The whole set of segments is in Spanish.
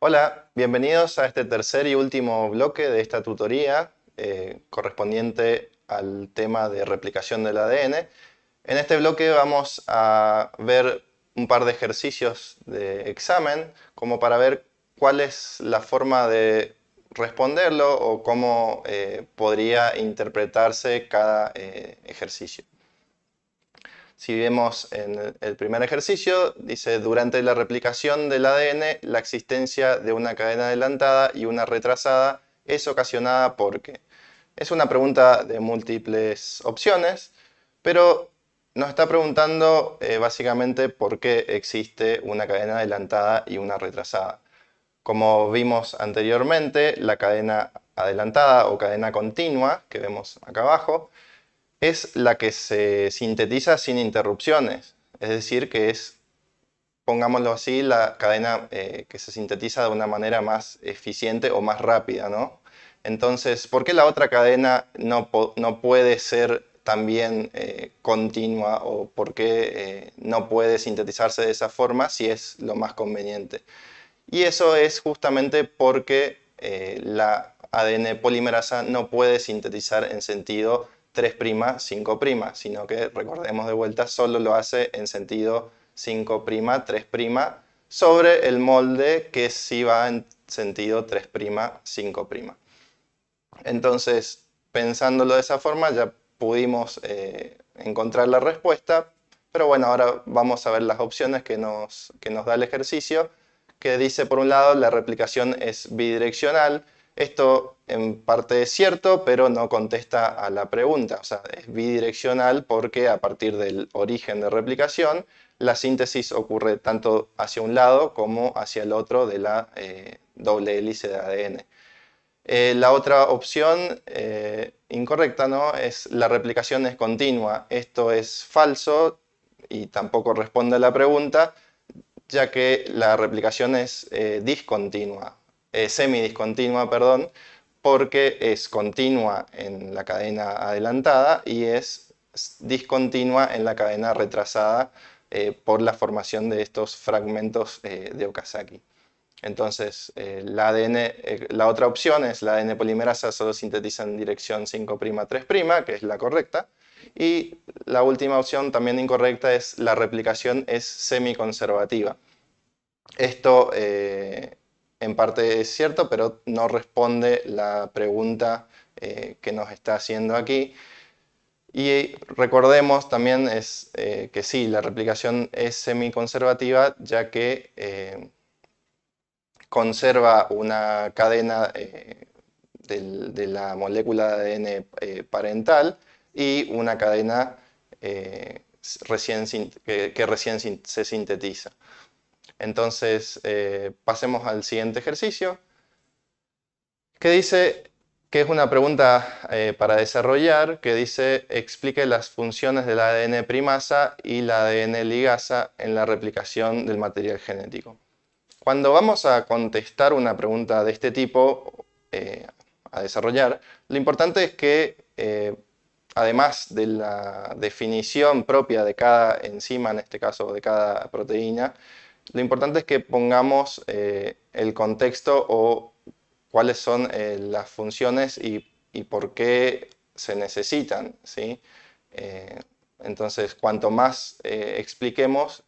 Hola, bienvenidos a este tercer y último bloque de esta tutoría eh, correspondiente al tema de replicación del ADN. En este bloque vamos a ver un par de ejercicios de examen como para ver cuál es la forma de responderlo o cómo eh, podría interpretarse cada eh, ejercicio. Si vemos en el primer ejercicio, dice durante la replicación del ADN, la existencia de una cadena adelantada y una retrasada es ocasionada porque. Es una pregunta de múltiples opciones, pero nos está preguntando eh, básicamente por qué existe una cadena adelantada y una retrasada. Como vimos anteriormente, la cadena adelantada o cadena continua, que vemos acá abajo, es la que se sintetiza sin interrupciones, es decir, que es, pongámoslo así, la cadena eh, que se sintetiza de una manera más eficiente o más rápida, ¿no? Entonces, ¿por qué la otra cadena no, puede ser también eh, continua o por qué eh, no puede sintetizarse de esa forma si es lo más conveniente? Y eso es justamente porque la ADN polimerasa no puede sintetizar en sentido 3', 5', sino que recordemos de vuelta, solo lo hace en sentido 5', 3' sobre el molde que sí va en sentido 3', 5'. Entonces, pensándolo de esa forma, ya pudimos eh, encontrar la respuesta, pero bueno, ahora vamos a ver las opciones que nos, que nos da el ejercicio, que dice por un lado la replicación es bidireccional, esto en parte es cierto, pero no contesta a la pregunta. es bidireccional porque a partir del origen de replicación, la síntesis ocurre tanto hacia un lado como hacia el otro de la eh, doble hélice de ADN. Eh, la otra opción eh, incorrecta ¿no? es la replicación es continua. Esto es falso y tampoco responde a la pregunta, ya que la replicación es discontinua semi eh, semidiscontinua, perdón, porque es continua en la cadena adelantada y es discontinua en la cadena retrasada eh, por la formación de estos fragmentos eh, de Okazaki. Entonces, la, ADN, la otra opción es la ADN polimerasa solo sintetiza en dirección 5'3', que es la correcta. Y la última opción, también incorrecta, es la replicación es semiconservativa. Esto en parte es cierto, pero no responde la pregunta eh, que nos está haciendo aquí. Y recordemos también es, eh, que sí, la replicación es semiconservativa, ya que eh, conserva una cadena de la molécula de ADN parental y una cadena que, recién se sintetiza. Entonces, eh, pasemos al siguiente ejercicio, que dice que es una pregunta eh, para desarrollar, que dice explique las funciones del ADN primasa y la ADN ligasa en la replicación del material genético. Cuando vamos a contestar una pregunta de este tipo eh, a desarrollar, lo importante es que, además de la definición propia de cada enzima, en este caso de cada proteína, lo importante es que pongamos eh, el contexto o cuáles son eh, las funciones y, por qué se necesitan. ¿sí? Eh, entonces, cuanto más expliquemos,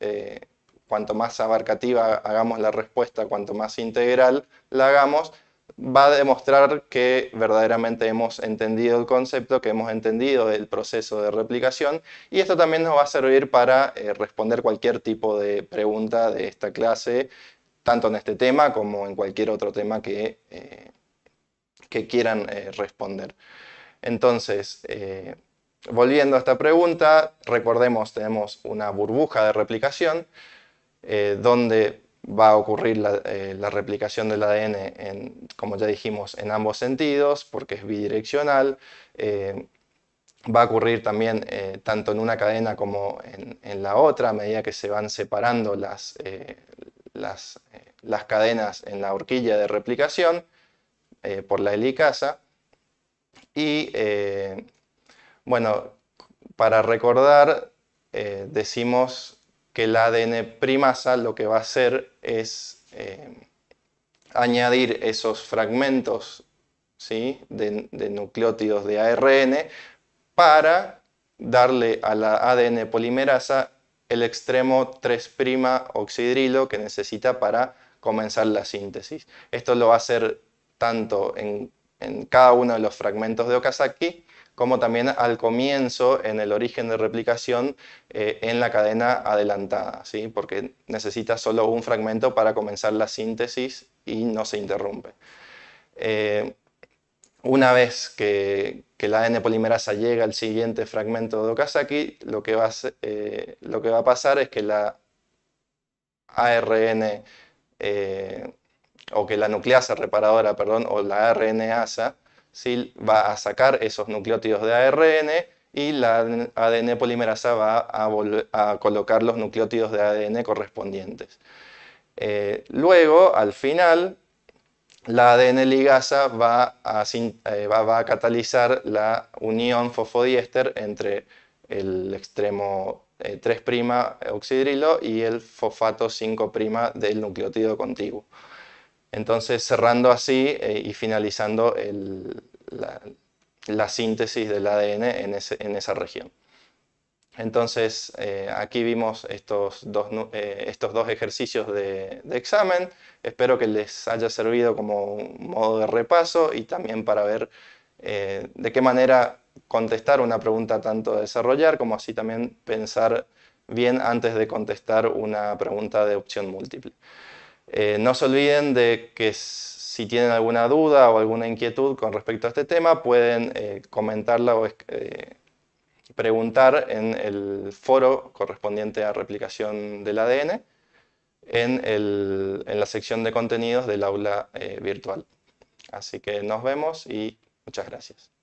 cuanto más abarcativa hagamos la respuesta, cuanto más integral la hagamos, va a demostrar que verdaderamente hemos entendido el concepto, que hemos entendido el proceso de replicación y esto también nos va a servir para eh, responder cualquier tipo de pregunta de esta clase, tanto en este tema como en cualquier otro tema que, eh, que quieran eh, responder. Entonces, volviendo a esta pregunta, recordemos, tenemos una burbuja de replicación donde va a ocurrir la, eh, replicación del ADN, en, como ya dijimos, en ambos sentidos, porque es bidireccional. Eh, va a ocurrir también eh, tanto en una cadena como en, la otra, a medida que se van separando las, las, las cadenas en la horquilla de replicación por la helicasa. Y bueno, para recordar, decimos que la ADN primasa lo que va a hacer es eh, añadir esos fragmentos ¿sí? de, nucleótidos de ARN para darle a la ADN polimerasa el extremo 3' oxidrilo que necesita para comenzar la síntesis. Esto lo va a hacer tanto en, en cada uno de los fragmentos de Okazaki como también al comienzo, en el origen de replicación, eh, en la cadena adelantada, ¿sí? porque necesita solo un fragmento para comenzar la síntesis y no se interrumpe. Eh, una vez que, la ADN polimerasa llega al siguiente fragmento de Okazaki, lo que va a, eh, lo que va a pasar es que la ARN o que la nucleasa reparadora, perdón, o la RNasa va a sacar esos nucleótidos de ARN y la ADN polimerasa va a, colocar los nucleótidos de ADN correspondientes. Eh, luego, al final, la ADN ligasa eh, va a, catalizar la unión fosfodiéster entre el extremo 3' eh, oxidrilo y el fosfato 5' del nucleótido contiguo. Entonces, cerrando así eh, y finalizando la, síntesis del ADN en, esa región. Entonces, eh, aquí vimos estos dos, eh, ejercicios de, examen. Espero que les haya servido como modo de repaso y también para ver de qué manera contestar una pregunta tanto desarrollar como así también pensar bien antes de contestar una pregunta de opción múltiple. Eh, no se olviden de que si tienen alguna duda o alguna inquietud con respecto a este tema, pueden eh, comentarla o eh, preguntar en el foro correspondiente a replicación del ADN en la sección de contenidos del aula virtual. Así que nos vemos y muchas gracias.